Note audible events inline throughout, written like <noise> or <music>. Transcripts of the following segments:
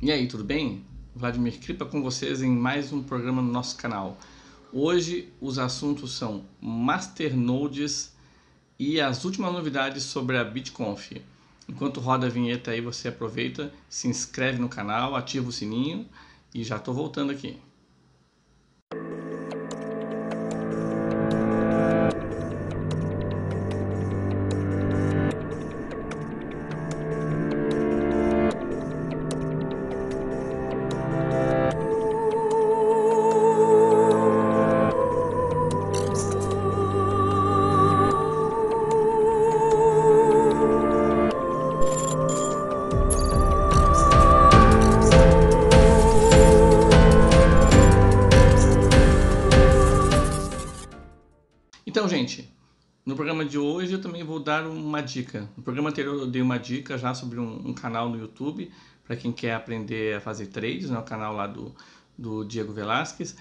E aí, tudo bem? Vladimir Kripa com vocês em mais um programa no nosso canal. Hoje os assuntos são masternodes e as últimas novidades sobre a BitConf. Enquanto roda a vinheta aí, você aproveita, se inscreve no canal, ativa o sininho e já estou voltando aqui. dica. No programa anterior eu dei uma dica já sobre um, um canal no YouTube para quem quer aprender a fazer trades, né? o canal lá do, do Diego Velasquez.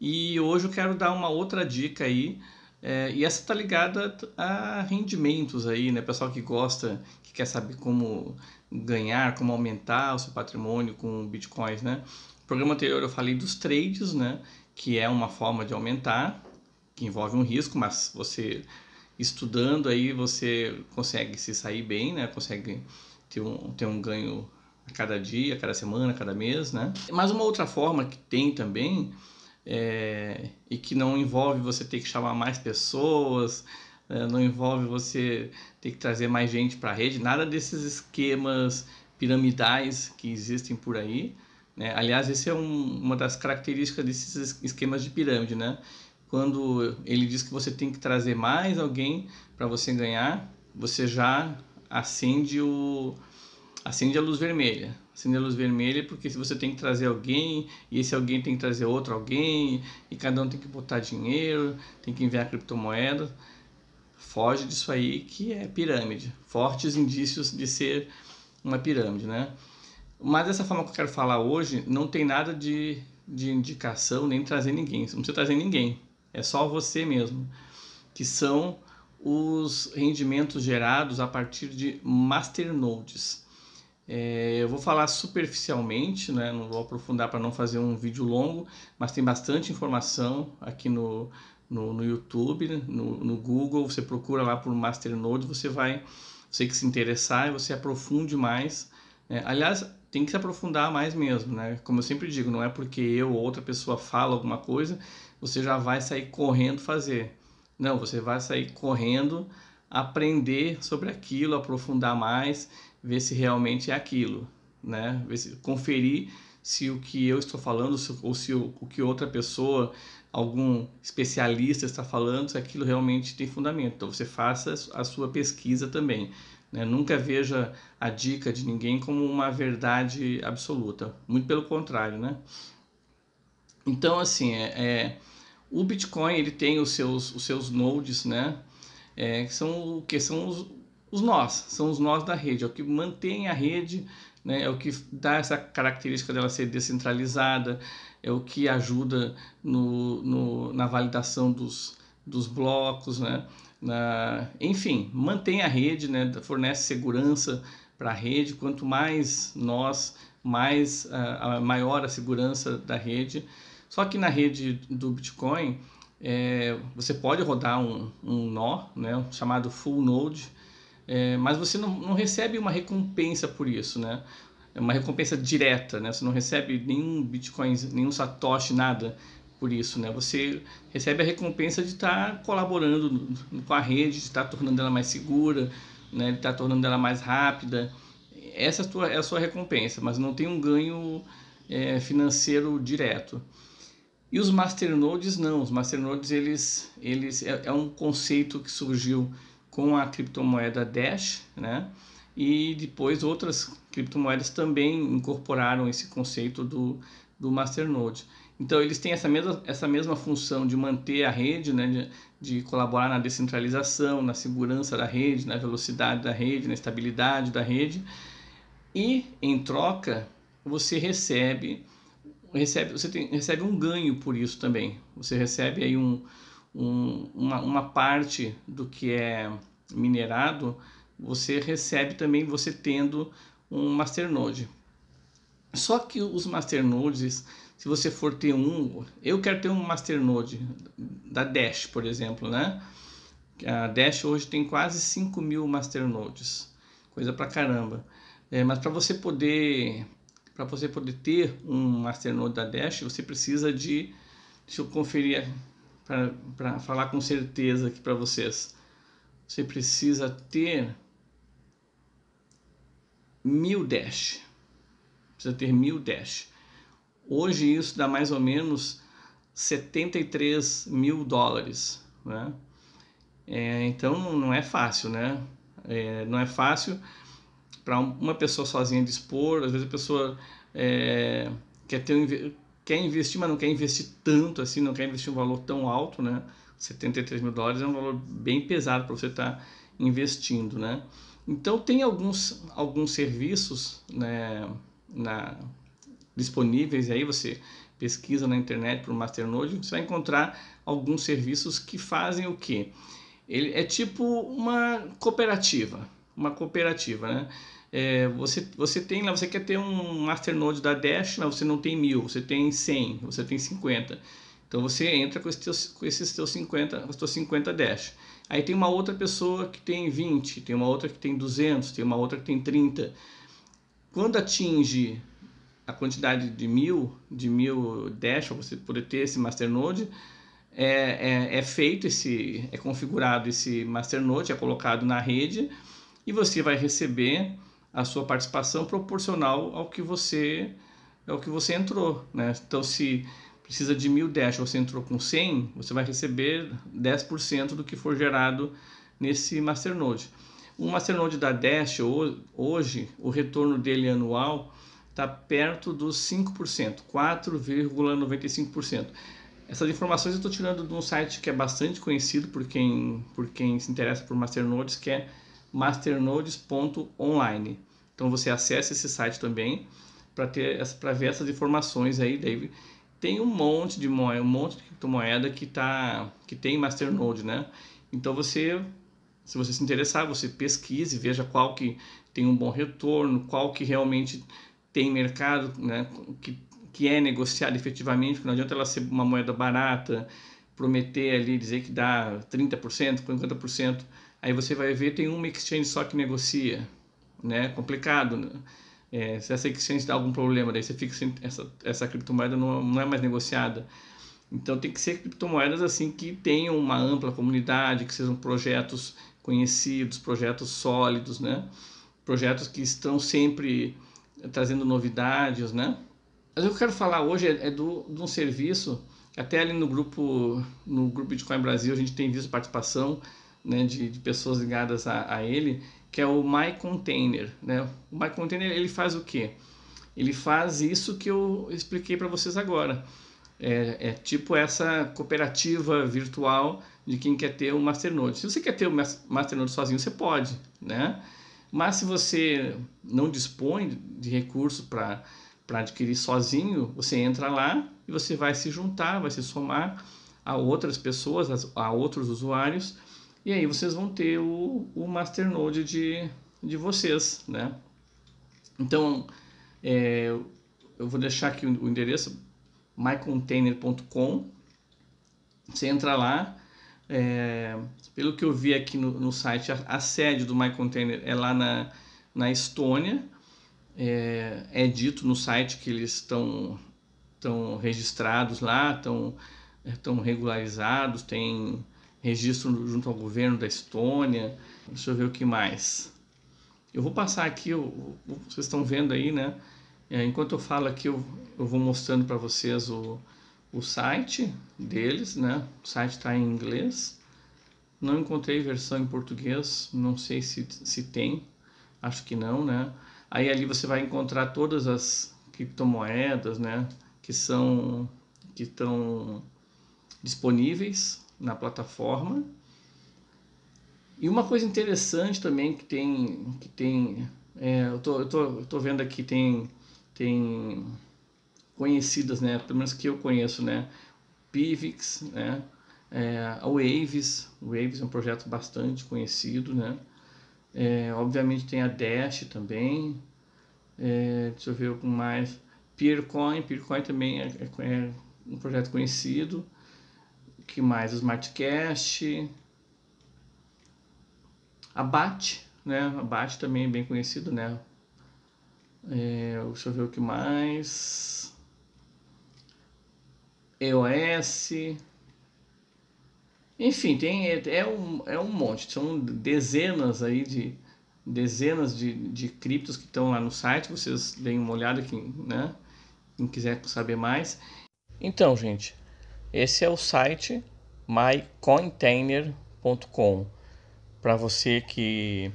E hoje eu quero dar uma outra dica aí, é, e essa está ligada a rendimentos aí, né? Pessoal que gosta, que quer saber como ganhar, como aumentar o seu patrimônio com bitcoins, né? No programa anterior eu falei dos trades, né? Que é uma forma de aumentar, que envolve um risco, mas você estudando aí você consegue se sair bem, né? Consegue ter um, ter um ganho a cada dia, a cada semana, a cada mês, né? Mas uma outra forma que tem também é, e que não envolve você ter que chamar mais pessoas, é, não envolve você ter que trazer mais gente para a rede, nada desses esquemas piramidais que existem por aí. Né? Aliás, essa é um, uma das características desses esquemas de pirâmide, né? quando ele diz que você tem que trazer mais alguém para você ganhar, você já acende o acende a luz vermelha. Acende a luz vermelha porque se você tem que trazer alguém e esse alguém tem que trazer outro alguém e cada um tem que botar dinheiro, tem que enviar criptomoeda, foge disso aí que é pirâmide. Fortes indícios de ser uma pirâmide, né? Mas essa forma que eu quero falar hoje não tem nada de, de indicação nem trazer ninguém. Você não precisa trazer ninguém é só você mesmo, que são os rendimentos gerados a partir de masternodes. É, eu vou falar superficialmente, né? não vou aprofundar para não fazer um vídeo longo, mas tem bastante informação aqui no, no, no YouTube, no, no, Google. Você procura lá por Masternode, você vai, você que se interessar, você aprofunde mais. Né. Aliás, tem que se aprofundar mais mesmo, né? Como eu sempre digo, não é porque eu ou outra pessoa fala alguma coisa você já vai sair correndo fazer. Não, você vai sair correndo, aprender sobre aquilo, aprofundar mais, ver se realmente é aquilo, né? Ver se, conferir se o que eu estou falando ou se o, o que outra pessoa, algum especialista está falando, se aquilo realmente tem fundamento. Então você faça a sua pesquisa também. Né? Nunca veja a dica de ninguém como uma verdade absoluta. Muito pelo contrário, né? Então, assim, é, é o Bitcoin ele tem os seus, os seus nodes, né? É, que são o que são os, os nós, são os nós da rede, é o que mantém a rede, né? É o que dá essa característica dela ser descentralizada, é o que ajuda no, no na validação dos, dos blocos, né? Na, enfim, mantém a rede, né? Fornece segurança para a rede. Quanto mais nós, mais a, ah, a maior a segurança da rede. Só que na rede do Bitcoin, é, você pode rodar um, um nó, né, chamado full node, é, mas você não, não, recebe uma recompensa por isso, né? É uma recompensa direta, né? Você não recebe nenhum Bitcoin, nenhum Satoshi, nada por isso, né? Você recebe a recompensa de estar tá colaborando com a rede, de estar tá tornando ela mais segura, né? De estar tá tornando ela mais rápida. Essa é a, tua, é a sua recompensa, mas não tem um ganho é, financeiro direto. E os masternodes não, os masternodes eles, eles é, é um conceito que surgiu com a criptomoeda Dash, né? E depois outras criptomoedas também incorporaram esse conceito do, do masternode. Então eles têm essa mesma, essa mesma função de manter a rede, né? De, de colaborar na descentralização, na segurança da rede, na velocidade da rede, na estabilidade da rede. E em troca você recebe recebe, você tem, recebe um ganho por isso também. Você recebe aí um, um, uma, uma parte do que é minerado, você recebe também você tendo um masternode. Só que os masternodes, se você for ter um, eu quero ter um masternode da Dash, por exemplo, né? A Dash hoje tem quase 5 mil masternodes, coisa pra caramba. É, mas para você poder para você poder ter um masternode da Dash, você precisa de, deixa eu conferir para falar com certeza aqui para vocês, você precisa ter mil Dash, precisa ter mil Dash. Hoje isso dá mais ou menos 73 mil dólares, né? É, então não é fácil, né? É, não é fácil para uma pessoa sozinha dispor, às vezes a pessoa é, quer, ter, quer investir, mas não quer investir tanto assim, não quer investir um valor tão alto, né? 73 mil dólares é um valor bem pesado para você estar tá investindo, né? Então tem alguns, alguns serviços né, na, disponíveis aí, você pesquisa na internet por Masternode, você vai encontrar alguns serviços que fazem o quê? Ele é tipo uma cooperativa, uma cooperativa, né? É, você, você tem lá, você quer ter um masternode da Dash, mas você não tem mil, você tem 100, você tem 50. Então você entra com, esse teu, com esses teus 50, com as tuas 50 Dash. Aí tem uma outra pessoa que tem 20, tem uma outra que tem 200, tem uma outra que tem 30. Quando atinge a quantidade de mil, de mil Dash, para você poder ter esse masternode, é, é, é feito esse, é configurado esse masternode, é colocado na rede e você vai receber a sua participação proporcional ao que você ao que você entrou, né? Então se precisa de mil dash, você entrou com 100, você vai receber 10% do que for gerado nesse masternode. O masternode da Dash hoje, o retorno dele anual está perto dos 5%, 4,95%. Essas informações eu estou tirando de um site que é bastante conhecido por quem, por quem se interessa por masternodes, que é masternodes.online. Então você acessa esse site também para ter para ver essas informações aí, David. Tem um monte de moeda, um monte de criptomoeda que tá que tem masternode, né? Então você se você se interessar, você pesquise, veja qual que tem um bom retorno, qual que realmente tem mercado, né, que, que é negociado efetivamente, porque não adianta ela ser uma moeda barata, prometer ali, dizer que dá 30%, 50%, Aí você vai ver, tem uma exchange só que negocia, né? Complicado, né? É, se essa exchange dá algum problema, daí você fica sem essa, essa criptomoeda não, não é mais negociada. Então tem que ser criptomoedas assim que tenham uma ampla comunidade, que sejam projetos conhecidos, projetos sólidos, né? Projetos que estão sempre trazendo novidades, né? Mas eu quero falar hoje é, é do, de um serviço, até ali no grupo no grupo Bitcoin Brasil a gente tem visto participação né, de, de, pessoas ligadas a, a, ele, que é o My Container. Né? O My Container ele faz o quê? Ele faz isso que eu expliquei para vocês agora. É, é, tipo essa cooperativa virtual de quem quer ter o Masternode. Se você quer ter o Masternode sozinho, você pode, né? Mas se você não dispõe de recursos para adquirir sozinho, você entra lá e você vai se juntar, vai se somar a outras pessoas, a outros usuários e aí vocês vão ter o, o masternode de, de vocês, né? Então, é, eu vou deixar aqui o endereço mycontainer.com. Você entra lá. É, pelo que eu vi aqui no, no site, a, a, sede do MyContainer é lá na, na Estônia. É, é dito no site que eles estão estão registrados lá, estão estão regularizados, tem registro junto ao governo da Estônia. Deixa eu ver o que mais. Eu vou passar aqui, eu, vocês estão vendo aí, né? É, enquanto eu falo aqui, eu, eu vou mostrando para vocês o, o site deles, né? O site está em inglês. Não encontrei versão em português, não sei se, se tem, acho que não, né? Aí ali você vai encontrar todas as criptomoedas, né? Que são que estão disponíveis na plataforma. E uma coisa interessante também que tem. Que tem é, eu, tô, eu, tô, eu tô vendo aqui, tem, tem conhecidas, né? Pelo menos que eu conheço, né? Pivix, né? É, a Waves, Waves é um projeto bastante conhecido, né? É, obviamente tem a Dash também. É, deixa eu ver com mais. Peercoin, Peercoin também é, é, é um projeto conhecido que mais? Smartcast. Abate, né? Abate também é bem conhecido, né? É, deixa eu ver o que mais. EOS. Enfim, tem, é, é, um, é um monte. São dezenas aí de dezenas de, de criptos que estão lá no site. Vocês deem uma olhada aqui, né? quem quiser saber mais. Então, gente, esse é o site mycontainer.com para você que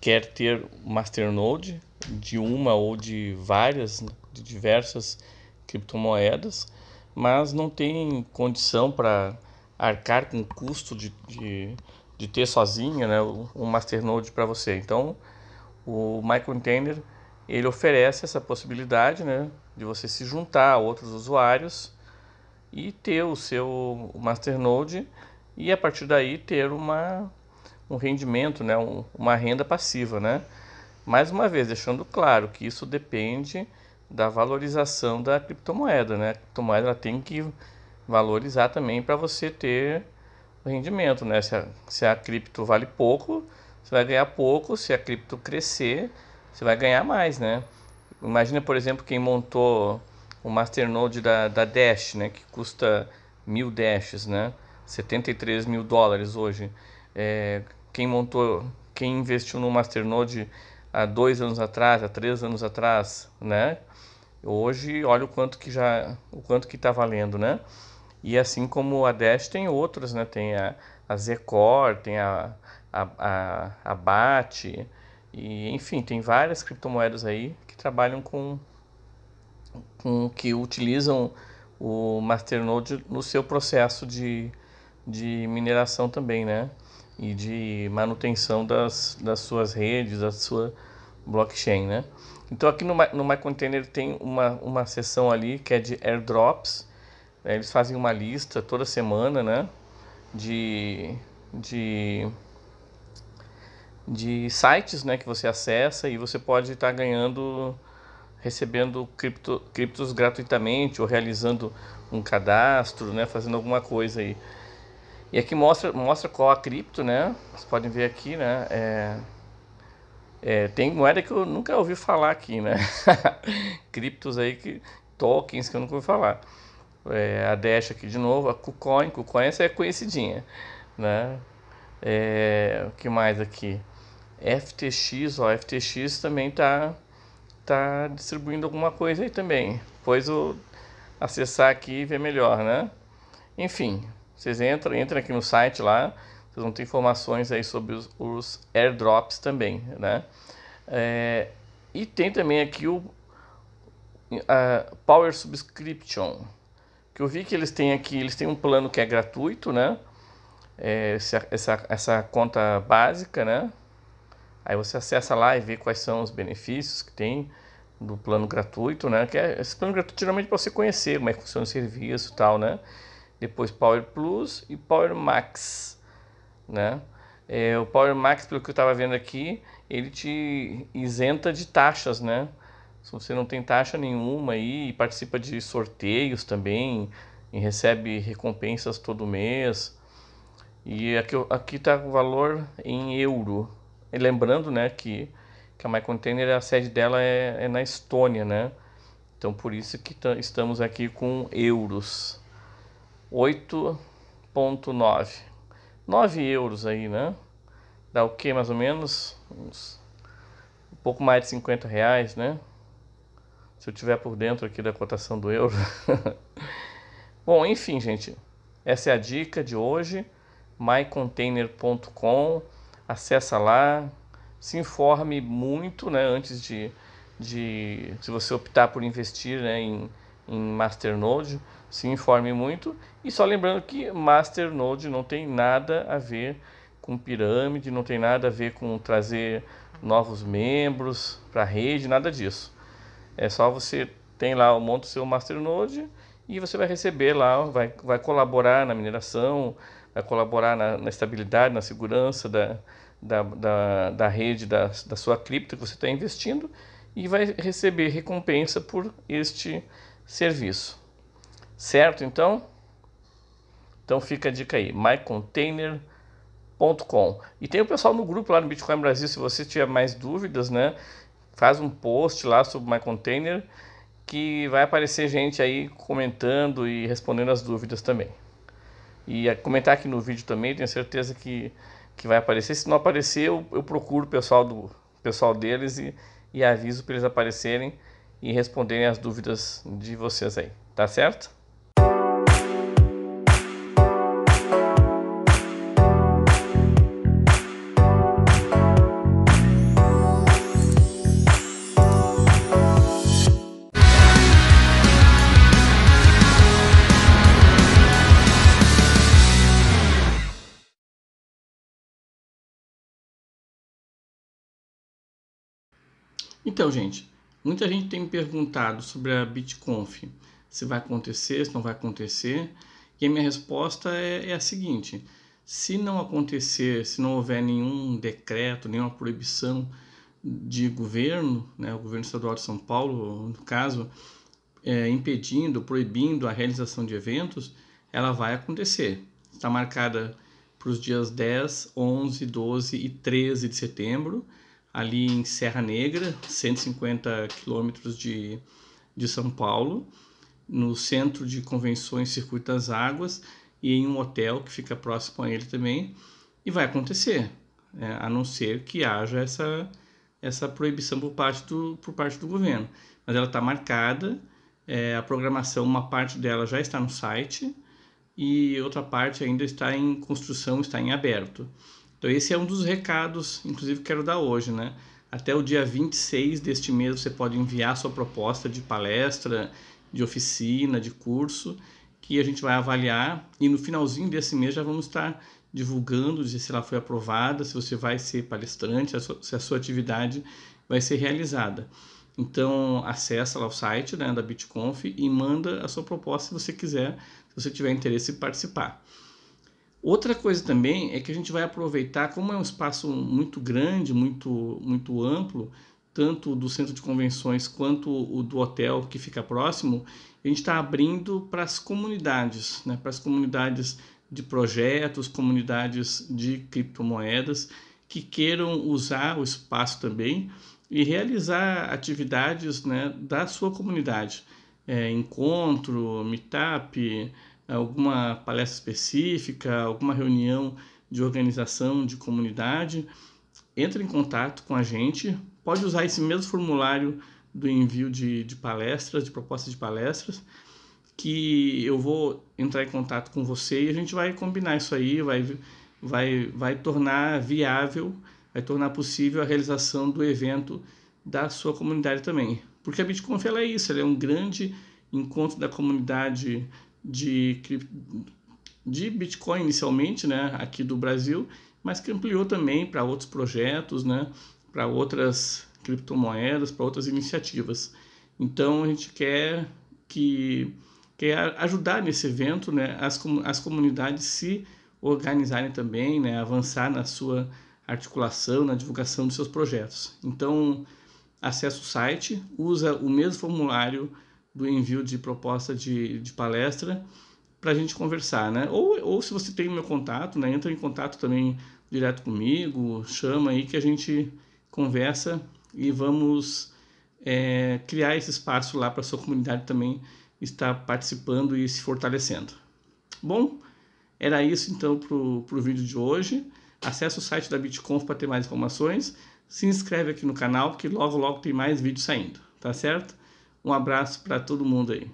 quer ter masternode de uma ou de várias, de diversas criptomoedas, mas não tem condição para arcar com o custo de, de, de ter sozinho né, um masternode para você. Então, o MyContainer ele oferece essa possibilidade né, de você se juntar a outros usuários e ter o seu masternode e a partir daí ter uma, um rendimento, né, um, uma renda passiva, né? Mais uma vez, deixando claro que isso depende da valorização da criptomoeda, né? A criptomoeda tem que valorizar também para você ter rendimento, né? Se a, se a cripto vale pouco, você vai ganhar pouco, se a cripto crescer, você vai ganhar mais, né? Imagina, por exemplo, quem montou o masternode da, da Dash, né, que custa mil dashes, né, 73 mil dólares hoje. É, quem montou, quem investiu no masternode há dois anos atrás, há três anos atrás, né, hoje olha o quanto que já, o quanto que está valendo, né. E assim como a Dash tem outras, né, tem a, a Zcor, tem a, a, a, a BAT, e enfim, tem várias criptomoedas aí que trabalham com com que utilizam o masternode no seu processo de, de mineração também, né? E de manutenção das, das suas redes, da sua blockchain, né? Então aqui no, no MyContainer tem uma, uma seção ali que é de airdrops. Né? Eles fazem uma lista toda semana, né? De, de, de sites né? que você acessa e você pode estar tá ganhando recebendo cripto, criptos gratuitamente ou realizando um cadastro, né, fazendo alguma coisa aí. E aqui mostra, mostra qual a cripto, né? Vocês podem ver aqui, né? É, é, tem moeda que eu nunca ouvi falar aqui, né? <laughs> criptos aí, que, tokens que eu nunca ouvi falar. É, a Dash aqui de novo, a KuCoin, KuCoin essa é conhecidinha, né? É, o que mais aqui? FTX, ó, FTX também tá tá distribuindo alguma coisa aí também. Pois o acessar aqui e ver melhor, né? Enfim, vocês entram, entram aqui no site lá, vocês vão ter informações aí sobre os, os airdrops também, né? É, e tem também aqui o Power Subscription, que eu vi que eles têm aqui, eles têm um plano que é gratuito, né? É, essa, essa, essa conta básica, né? Aí você acessa lá e vê quais são os benefícios que tem do plano gratuito, né? Que é, esse plano gratuito geralmente é para você conhecer como é que funciona o serviço e tal, né? Depois Power Plus e Power Max, né? É, o Power Max, pelo que eu estava vendo aqui, ele te isenta de taxas, né? Se você não tem taxa nenhuma aí, participa de sorteios também, e recebe recompensas todo mês. E aqui, aqui tá o valor em euro, e lembrando, né, que, que a MyContainer, a sede dela é, é na Estônia, né? Então por isso que estamos aqui com euros. 8.9. 9 euros aí, né? Dá o que mais ou menos? Uns, um pouco mais de 50 reais, né? Se eu tiver por dentro aqui da cotação do euro. <laughs> Bom, enfim, gente. Essa é a dica de hoje. mycontainer.com acessa lá, se informe muito né, antes de, de se você optar por investir né, em, em Masternode, se informe muito. E só lembrando que Masternode não tem nada a ver com pirâmide, não tem nada a ver com trazer novos membros para a rede, nada disso. É só você tem lá o monte seu Masternode e você vai receber lá, vai, vai colaborar na mineração, a colaborar na, na estabilidade, na segurança da, da, da, da rede, da, da sua cripto que você está investindo e vai receber recompensa por este serviço. Certo, então? Então fica a dica aí, mycontainer.com. E tem o pessoal no grupo lá no Bitcoin Brasil, se você tiver mais dúvidas, né? Faz um post lá sobre mycontainer que vai aparecer gente aí comentando e respondendo as dúvidas também e é comentar aqui no vídeo também, tenho certeza que, que vai aparecer. Se não aparecer, eu, eu procuro o pessoal, do, pessoal deles e, e aviso para eles aparecerem e responderem as dúvidas de vocês aí, tá certo? Então, gente, muita gente tem me perguntado sobre a BitConf, se vai acontecer, se não vai acontecer, e a minha resposta é, é a seguinte: se não acontecer, se não houver nenhum decreto, nenhuma proibição de governo, né, o governo estadual de São Paulo, no caso, é, impedindo, proibindo a realização de eventos, ela vai acontecer. Está marcada para os dias 10, 11, 12 e 13 de setembro ali em Serra Negra, 150 quilômetros de, de São Paulo, no centro de convenções Circuito das Águas e em um hotel que fica próximo a ele também. E vai acontecer, né? a não ser que haja essa, essa proibição por parte do, por parte do governo. Mas ela está marcada, é, a programação, uma parte dela já está no site e outra parte ainda está em construção, está em aberto. Então esse é um dos recados, inclusive quero dar hoje, né? Até o dia 26 deste mês você pode enviar sua proposta de palestra, de oficina, de curso, que a gente vai avaliar e no finalzinho desse mês já vamos estar divulgando dizer se ela foi aprovada, se você vai ser palestrante, se a sua atividade vai ser realizada. Então, acessa lá o site né, da BitConf e manda a sua proposta se você quiser, se você tiver interesse em participar. Outra coisa também é que a gente vai aproveitar, como é um espaço muito grande, muito, muito amplo, tanto do centro de convenções quanto o do hotel que fica próximo, a gente está abrindo para as comunidades, né? para as comunidades de projetos, comunidades de criptomoedas que queiram usar o espaço também e realizar atividades né, da sua comunidade, é, encontro, meetup, alguma palestra específica, alguma reunião de organização de comunidade, entre em contato com a gente. Pode usar esse mesmo formulário do envio de, de palestras, de propostas de palestras, que eu vou entrar em contato com você e a gente vai combinar isso aí, vai, vai, vai tornar viável, vai tornar possível a realização do evento da sua comunidade também. Porque a BitConf é isso, ela é um grande encontro da comunidade de, de Bitcoin inicialmente, né, aqui do Brasil, mas que ampliou também para outros projetos, né, para outras criptomoedas, para outras iniciativas. Então a gente quer que quer ajudar nesse evento, né, as, as comunidades se organizarem também, né, avançar na sua articulação, na divulgação dos seus projetos. Então acessa o site, usa o mesmo formulário do envio de proposta de, de palestra para a gente conversar, né? Ou, ou se você tem meu contato, né? Entra em contato também direto comigo, chama aí que a gente conversa e vamos é, criar esse espaço lá para sua comunidade também estar participando e se fortalecendo. Bom, era isso então para o vídeo de hoje. Acesse o site da BitConf para ter mais informações. Se inscreve aqui no canal, que logo logo tem mais vídeos saindo, tá certo? Um abraço para todo mundo aí.